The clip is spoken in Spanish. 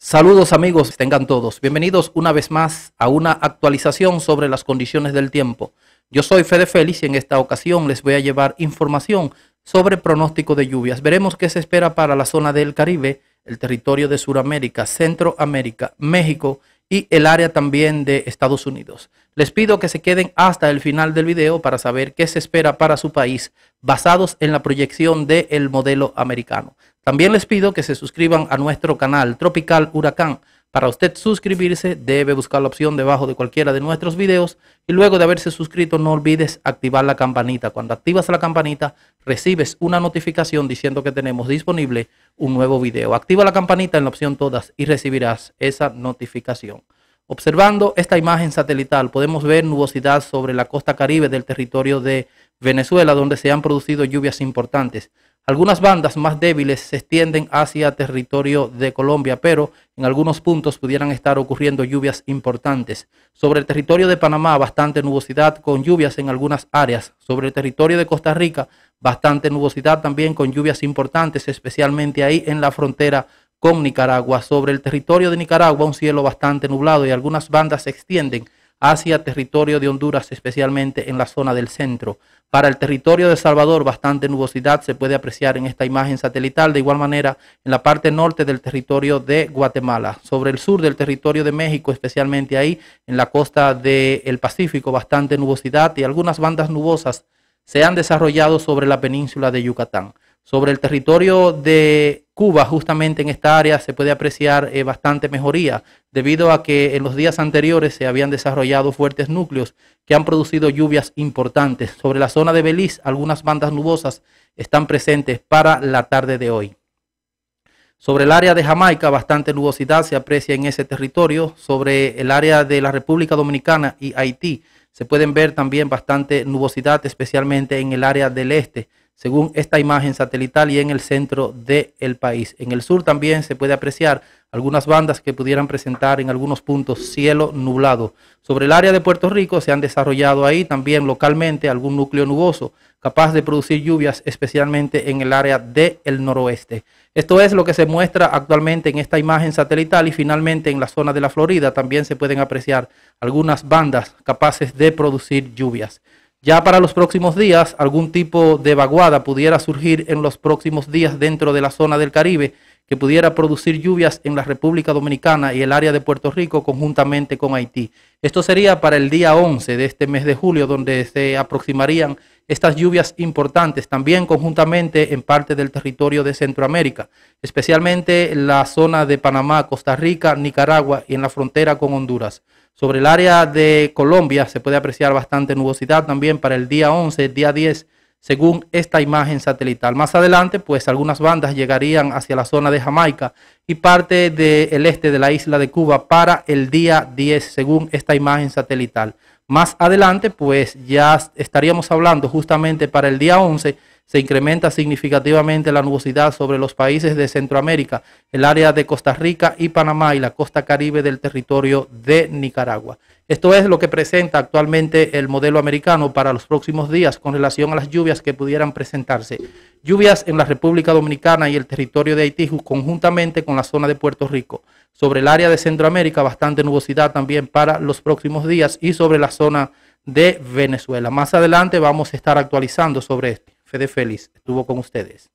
Saludos amigos, tengan todos. Bienvenidos una vez más a una actualización sobre las condiciones del tiempo. Yo soy Fede Félix y en esta ocasión les voy a llevar información sobre pronóstico de lluvias. Veremos qué se espera para la zona del Caribe, el territorio de Sudamérica, Centroamérica, México y el área también de Estados Unidos. Les pido que se queden hasta el final del video para saber qué se espera para su país basados en la proyección del modelo americano. También les pido que se suscriban a nuestro canal Tropical Huracán. Para usted suscribirse debe buscar la opción debajo de cualquiera de nuestros videos y luego de haberse suscrito no olvides activar la campanita. Cuando activas la campanita recibes una notificación diciendo que tenemos disponible un nuevo video. Activa la campanita en la opción todas y recibirás esa notificación. Observando esta imagen satelital podemos ver nubosidad sobre la costa caribe del territorio de Venezuela donde se han producido lluvias importantes. Algunas bandas más débiles se extienden hacia territorio de Colombia, pero en algunos puntos pudieran estar ocurriendo lluvias importantes. Sobre el territorio de Panamá, bastante nubosidad con lluvias en algunas áreas. Sobre el territorio de Costa Rica, bastante nubosidad también con lluvias importantes, especialmente ahí en la frontera con Nicaragua. Sobre el territorio de Nicaragua, un cielo bastante nublado y algunas bandas se extienden hacia territorio de Honduras, especialmente en la zona del centro. Para el territorio de Salvador, bastante nubosidad se puede apreciar en esta imagen satelital. De igual manera, en la parte norte del territorio de Guatemala. Sobre el sur del territorio de México, especialmente ahí, en la costa del Pacífico, bastante nubosidad y algunas bandas nubosas se han desarrollado sobre la península de Yucatán. Sobre el territorio de Cuba, justamente en esta área, se puede apreciar eh, bastante mejoría, debido a que en los días anteriores se habían desarrollado fuertes núcleos que han producido lluvias importantes. Sobre la zona de Belice, algunas bandas nubosas están presentes para la tarde de hoy. Sobre el área de Jamaica, bastante nubosidad se aprecia en ese territorio. Sobre el área de la República Dominicana y Haití, se pueden ver también bastante nubosidad, especialmente en el área del este según esta imagen satelital y en el centro del país. En el sur también se puede apreciar algunas bandas que pudieran presentar en algunos puntos cielo nublado. Sobre el área de Puerto Rico se han desarrollado ahí también localmente algún núcleo nuboso capaz de producir lluvias, especialmente en el área del noroeste. Esto es lo que se muestra actualmente en esta imagen satelital y finalmente en la zona de la Florida también se pueden apreciar algunas bandas capaces de producir lluvias. Ya para los próximos días, algún tipo de vaguada pudiera surgir en los próximos días dentro de la zona del Caribe que pudiera producir lluvias en la República Dominicana y el área de Puerto Rico conjuntamente con Haití. Esto sería para el día 11 de este mes de julio, donde se aproximarían estas lluvias importantes, también conjuntamente en parte del territorio de Centroamérica, especialmente en la zona de Panamá, Costa Rica, Nicaragua y en la frontera con Honduras. Sobre el área de Colombia se puede apreciar bastante nubosidad también para el día 11, día 10, según esta imagen satelital. Más adelante, pues algunas bandas llegarían hacia la zona de Jamaica y parte del este de la isla de Cuba para el día 10, según esta imagen satelital. Más adelante, pues ya estaríamos hablando justamente para el día 11 se incrementa significativamente la nubosidad sobre los países de Centroamérica, el área de Costa Rica y Panamá y la costa caribe del territorio de Nicaragua. Esto es lo que presenta actualmente el modelo americano para los próximos días con relación a las lluvias que pudieran presentarse. Lluvias en la República Dominicana y el territorio de Haití conjuntamente con la zona de Puerto Rico. Sobre el área de Centroamérica, bastante nubosidad también para los próximos días y sobre la zona de Venezuela. Más adelante vamos a estar actualizando sobre esto. Fede Félix estuvo con ustedes.